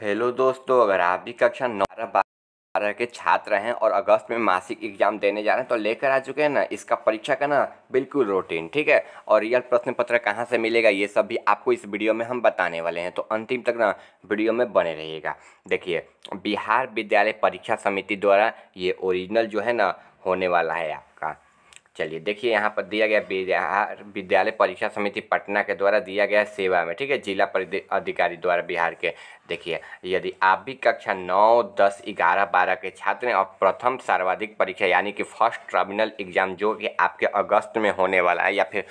hello दोस्तों अगर आप भी कक्षा नौ बारह के छात्र हैं और अगस्त में मासिक एग्जाम देने जा रहे हैं तो लेकर आ चुके हैं ना इसका परीक्षा का ना बिल्कुल रूटीन ठीक है और रियल प्रश्न पत्र कहाँ से मिलेगा ये सब भी आपको इस वीडियो में हम बताने वाले हैं तो अंतिम तक ना वीडियो में बने रहिएगा देखिए बिहार विद्यालय परीक्षा समिति द्वारा ये ओरिजिनल जो है ना होने वाला है आपका चलिए देखिए यहाँ पर दिया गया बिहार विद्यालय परीक्षा समिति पटना के द्वारा दिया गया सेवा में ठीक है जिला अधिकारी द्वारा बिहार के देखिए यदि आप भी कक्षा नौ दस ग्यारह बारह के छात्र हैं और प्रथम सर्वाधिक परीक्षा यानी कि फर्स्ट ट्रिब्यूनल एग्ज़ाम जो कि आपके अगस्त में होने वाला है या फिर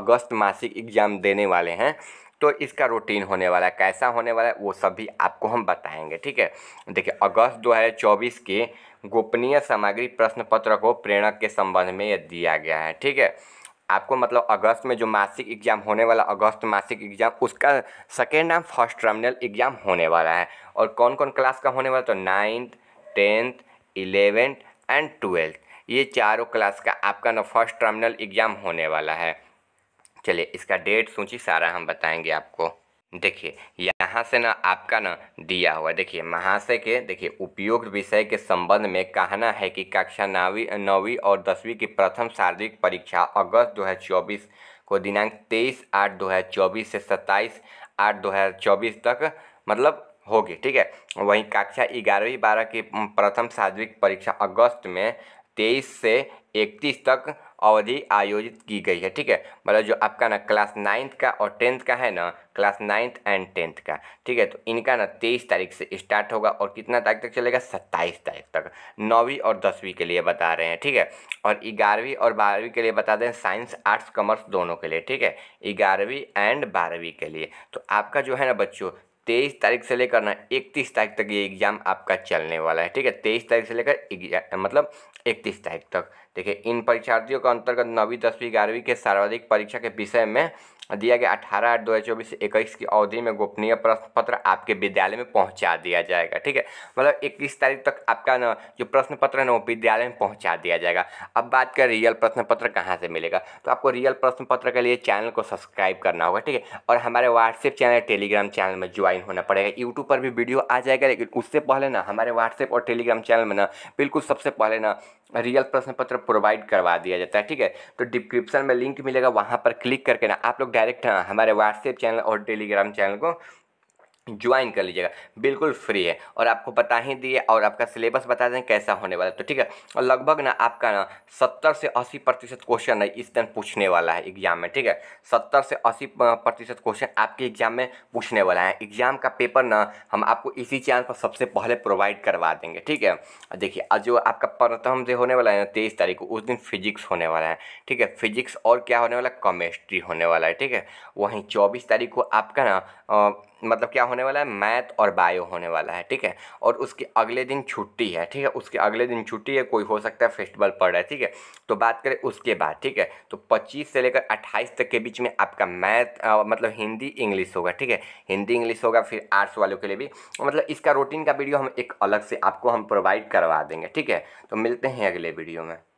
अगस्त मासिक एग्ज़ाम देने वाले हैं तो इसका रूटीन होने वाला है कैसा होने वाला है वो सभी आपको हम बताएंगे ठीक है देखिए अगस्त दो चौबीस के गोपनीय सामग्री प्रश्न पत्र को प्रेरणा के संबंध में दिया गया है ठीक है आपको मतलब अगस्त में जो मासिक एग्जाम होने वाला अगस्त मासिक एग्जाम उसका सेकेंड नाम फर्स्ट टर्मिनल एग्जाम होने वाला है और कौन कौन क्लास का होने वाला तो ninth tenth eleventh and twelfth ये चारों क्लास का आपका ना फर्स्ट टर्मिनल एग्जाम होने वाला है चलिए इसका डेट सूची सारा हम बताएंगे आपको देखिए यहाँ से ना आपका ना दिया हुआ देखिए महाशय के देखिए उपयुक्त विषय के संबंध में कहना है कि कक्षा नवी नौवीं और दसवीं की प्रथम शारीरिक परीक्षा अगस्त 2024 को दिनांक 23 आठ 2024 से 27 आठ 2024 तक मतलब होगी ठीक है वहीं कक्षा ग्यारहवीं बारह की प्रथम शारीरिक परीक्षा अगस्त में तेईस से इकतीस तक अवधि आयोजित की गई है ठीक है मतलब जो आपका ना क्लास नाइन्थ का और टेंथ का है ना क्लास नाइन्थ एंड टेंथ का ठीक है तो इनका ना तेईस तारीख से स्टार्ट होगा और कितना तारीख तक चलेगा सत्ताईस तारीख तक नौवीं और दसवीं के लिए बता रहे हैं ठीक है और ग्यारहवीं और बारहवीं के लिए बता दें साइंस आर्ट्स कॉमर्स दोनों के लिए ठीक है ग्यारहवीं एंड बारहवीं के लिए तो आपका जो है ना बच्चों तेईस तारीख से लेकर ना इकतीस तारीख तक ये एग्ज़ाम आपका चलने वाला है ठीक है तेईस तारीख से लेकर मतलब इकतीस तारीख तक देखिए इन परीक्षार्थियों के अंतर्गत नवीं दसवीं ग्यारहवीं के सर्वाधिक परीक्षा के विषय में दिया गया अठारह आठ दो हज़ार चौबीस से इक्कीस की अवधि में गोपनीय प्रश्न पत्र आपके विद्यालय में पहुंचा दिया जाएगा ठीक है मतलब इक्कीस तारीख तक आपका ना जो प्रश्न पत्र है ना वो विद्यालय में पहुंचा दिया जाएगा अब बात करें रियल प्रश्न पत्र कहाँ से मिलेगा तो आपको रियल प्रश्न पत्र के लिए चैनल को सब्सक्राइब करना होगा ठीक है और हमारे व्हाट्सएप चैनल टेलीग्राम चैनल में ज्वाइन ज्वाइन होना पड़ेगा यूट्यूब पर भी वीडियो आ जाएगा लेकिन उससे पहले ना हमारे व्हाट्सएप और टेलीग्राम चैनल में ना बिल्कुल सबसे पहले ना रियल प्रश्न पत्र प्रोवाइड करवा दिया जाता है ठीक है तो डिस्क्रिप्शन में लिंक मिलेगा वहाँ पर क्लिक करके ना आप लोग डायरेक्ट हाँ, हमारे व्हाट्सएप चैनल और टेलीग्राम चैनल को ज्वाइन कर लीजिएगा बिल्कुल फ्री है और आपको बता ही दिए और आपका सिलेबस बता दें कैसा होने वाला है तो ठीक है और लगभग ना आपका ना सत्तर से अस्सी प्रतिशत क्वेश्चन इस दिन पूछने वाला है एग्जाम में ठीक है सत्तर से अस्सी प्रतिशत क्वेश्चन आपके एग्जाम में पूछने वाला है एग्जाम का पेपर ना हम आपको इसी चैनल पर सबसे पहले प्रोवाइड करवा देंगे ठीक है देखिए जो आपका प्रथम जो होने वाला है ना तेईस तारीख को उस दिन फिजिक्स होने वाला है ठीक है फिजिक्स और क्या होने वाला केमिस्ट्री होने वाला है ठीक है वहीं चौबीस तारीख को आपका ना मतलब क्या होने वाला है मैथ और बायो होने वाला है ठीक है और उसके अगले दिन छुट्टी है ठीक है उसके अगले दिन छुट्टी है कोई हो सकता है फेस्टिवल पड़ रहा है ठीक है तो बात करें उसके बाद ठीक है तो 25 से लेकर 28 तक के बीच में आपका मैथ मतलब हिंदी इंग्लिश होगा ठीक है हिंदी इंग्लिश होगा फिर आर्ट्स वालों के लिए भी तो मतलब इसका रूटीन का वीडियो हम एक अलग से आपको हम प्रोवाइड करवा देंगे ठीक है तो मिलते हैं अगले वीडियो में